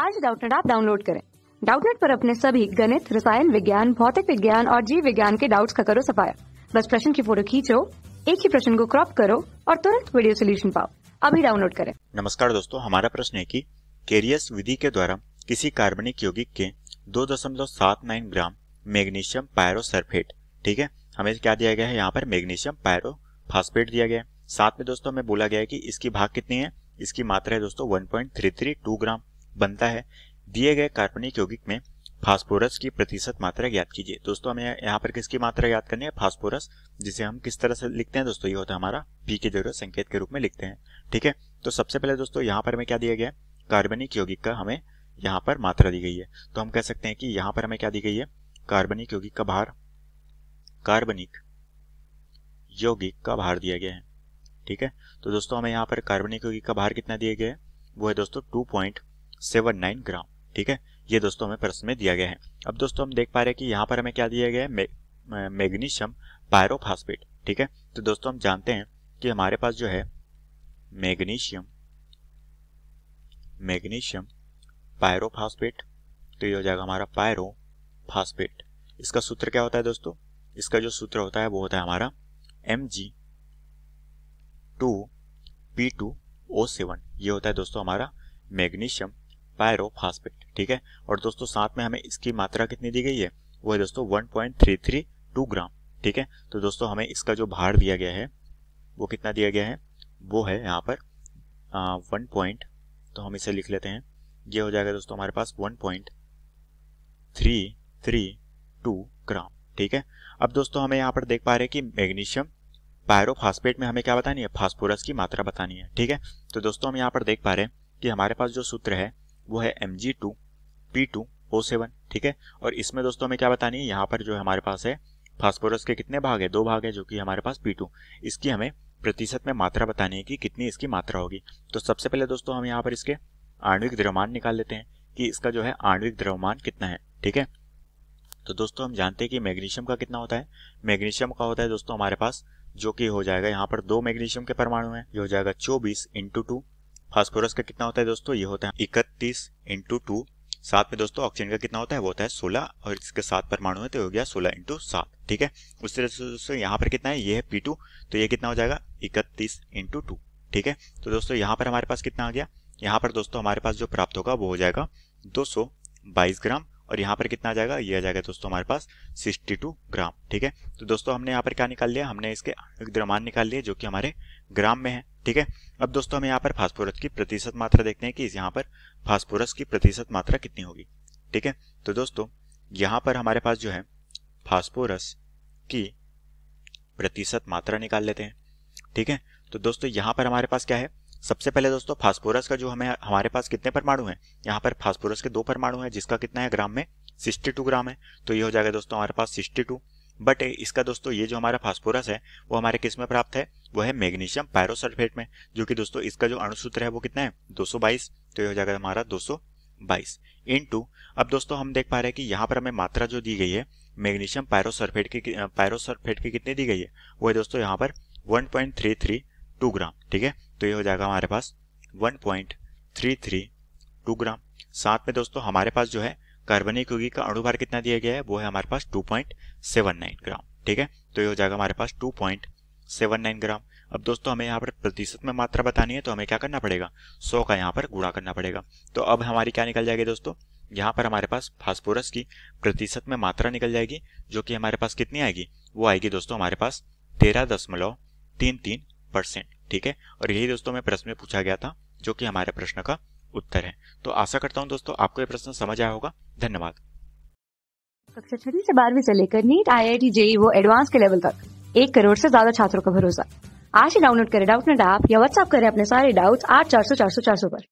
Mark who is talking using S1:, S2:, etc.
S1: आज डाउटनेट आप डाउनलोड करें डाउटनेट पर अपने सभी गणित रसायन विज्ञान भौतिक विज्ञान और जीव विज्ञान के डाउट्स का करो सफाया बस प्रश्न की फोटो खींचो एक ही प्रश्न को क्रॉप करो और तुरंत वीडियो सोल्यूशन पाओ अभी डाउनलोड करें नमस्कार दोस्तों हमारा प्रश्न है की केरियस विधि के द्वारा किसी कार्बनिक यौगिक के नाइन ग्राम मैग्नीशियम पायरोसल्फेट ठीक है हमें क्या दिया गया है यहाँ पर मैग्नीशियम फास्फेट दिया गया है साथ में दोस्तों हमें बोला गया है कि इसकी भाग कितनी है इसकी मात्रा है दोस्तों 1.332 ग्राम बनता है दिए गए कार्बनिक यौगिक में फास्फोरस की प्रतिशत मात्रा ज्ञात कीजिए दोस्तों हमें यहाँ पर किसकी मात्रा याद करनी है फास्फोरस जिसे हम किस तरह से लिखते हैं दोस्तों ये होता है हमारा पी के जरूरत संकेत के रूप में लिखते हैं ठीक है तो सबसे पहले दोस्तों यहाँ पर हमें क्या दिया गया है कार्बनिक यौगिक का हमें यहाँ पर मात्रा दी गई है तो हम कह सकते हैं कि यहाँ पर हमें क्या दी गई है कार्बनिक यौगिक का भार कार्बनिक यौगिक का भार दिया गया है ठीक है तो दोस्तों हमें यहाँ पर कार्बनिक यौगिक का भार कितना दिया गया है वो है दोस्तों two point seven nine gram ठीक है ये दोस्तों हमें प्रश्न में दिया गया है अब दोस्तों हम देख पा रहे हैं कि यहाँ पर हमें क्या दिया गया है मैग्नीशियम पायरोफास्फेट ठीक है तो दोस्तों हम जानते हैं कि हमारे पास जो है मैग्नीशियम मैग्नीशियम पायरोफास्फेट तो ये हो जाएगा हमारा पायरोफास्फेट इसका सूत्र क्या होता है दोस्तों इसका जो सूत्र होता है वो होता है हमारा M G two P two O seven ये होता है दोस्तों हमारा मैग्नीशियम पायरोफास्फेट ठीक है और दोस्तों साथ में हमें इसकी मात्रा कितनी दी गई है वो है दोस्तों 1.332 ग्राम ठीक है तो दोस्तों हमें इसका जो भार दिया गया है वो कितना दिया गया है वो है यहाँ पर वन पॉइंट तो हम इसे लिख लेते हैं ये हो जाएगा दोस्तों हमारे पास one point three three two gram ठीक है अब दोस्तों हमें यहाँ पर देख पा रहे हैं कि मैग्नीशियम पायरोफास्फेट में हमें क्या बतानी है फास्फोरस की मात्रा बतानी है ठीक है तो दोस्तों हम यहाँ पर देख पा रहे हैं कि हमारे पास जो सूत्र है वो है M G two P two O seven ठीक है और इसमें दोस्तों हमें क्या बतानी है यहाँ पर जो हमारे पास है फास्फोरस के कितने भाग है दो भाग है जो कि हमारे पास पी टू इसकी हमें प्रतिशत में मात्रा बतानी है कि कितनी इसकी मात्रा होगी तो सबसे पहले दोस्तों हम यहाँ पर इसके आणविक द्रव्यमान निकाल लेते हैं कि इसका जो है आणविक द्रव्यमान कितना है ठीक है तो दोस्तों हम जानते हैं कि मैग्नीशियम का कितना होता है मैग्नीशियम का होता है दोस्तों हमारे पास जो कि हो जाएगा यहाँ पर दो मैग्नीशियम के परमाणु हैं ये हो जाएगा चौबीस इंटू टू फास्फोरस का कितना होता है दोस्तों ये होता है इकतीस इंटू टू साथ में दोस्तों ऑक्सीजन का कितना होता है वो होता है सोलह और इसके सात परमाणु है तो हो गया सोलह इंटू सात ठीक है उस तरह से दोस्तों यहाँ पर कितना है ये है पी टू तो ये कितना हो जाएगा इकतीस इंटू टू ठीक है तो दोस्तों यहाँ पर हमारे पास कितना आ गया यहाँ पर दोस्तों हमारे पास जो प्राप्त होगा वो हो जाएगा दो सौ बाईस ग्राम और यहाँ पर कितना आ जाएगा ये आ जाएगा दोस्तों हमारे पास टू ग्राम ठीक है तो दोस्तों हमने यहाँ पर क्या निकाल लिया हमने इसके द्रमान निकाल लिया जो कि हमारे ग्राम में है ठीक है अब दोस्तों हम यहाँ पर फास्फोरस की प्रतिशत मात्रा देखते हैं कि यहाँ पर फास्फोरस की प्रतिशत मात्रा कितनी होगी ठीक है तो दोस्तों यहाँ पर हमारे पास जो है फास्फोरस की प्रतिशत मात्रा निकाल लेते हैं ठीक है तो दोस्तों यहाँ पर हमारे पास क्या है सबसे पहले दोस्तों फास्फोरस का जो हमें हमारे पास कितने परमाणु हैं यहाँ पर फास्फोरस के दो परमाणु हैं जिसका कितना है ग्राम में सिक्सटी ग्राम है तो ये हो जाएगा दोस्तों हमारे पास सिक्सटी बट इसका दोस्तों ये जो हमारा फास्फोरस है वो हमारे किस में प्राप्त है वो है मैग्नीशियम पायरोसल्फेट में जो कि दोस्तों इसका जो अणुसूत्र है वो कितना है 222 तो ये हो जाएगा हमारा 222 इनटू अब दोस्तों हम देख पा रहे हैं कि यहाँ पर हमें मात्रा जो दी गई है मैग्नीशियम पायरोसल्फेट की पायरोसल्फेट की कितनी दी गई है वो है दोस्तों यहाँ पर 1.332 ग्राम ठीक है तो ये हो जाएगा हमारे पास 1.332 ग्राम साथ में दोस्तों हमारे पास जो है कार्बनिक यौगिक का अणुभार कितना दिया गया है वो है हमारे पास 2.79 ग्राम ठीक है तो ये हो जाएगा हमारे पास 2.79 ग्राम अब दोस्तों हमें यहाँ पर प्रतिशत में मात्रा बतानी है तो हमें क्या करना पड़ेगा 100 का यहाँ पर गुणा करना पड़ेगा तो अब हमारी क्या निकल जाएगी दोस्तों यहाँ पर हमारे पास फास्फोरस की प्रतिशत में मात्रा निकल जाएगी जो कि हमारे पास कितनी आएगी वो आएगी दोस्तों हमारे पास तेरह दशमलव तीन तीन परसेंट ठीक है और यही दोस्तों में प्रश्न में पूछा गया था जो कि हमारे प्रश्न का उत्तर है तो आशा करता हूँ दोस्तों आपको ये प्रश्न समझ आया होगा धन्यवाद कक्षा छठी से बारहवीं से लेकर NEET I I T JEE वो एडवांस के लेवल तक एक करोड़ से ज्यादा छात्रों का भरोसा आज ही डाउनलोड करें डाउट नेट ऐप या व्हाट्सएप करें अपने सारे डाउट्स आठ चार सौ चार सौ चार सौ पर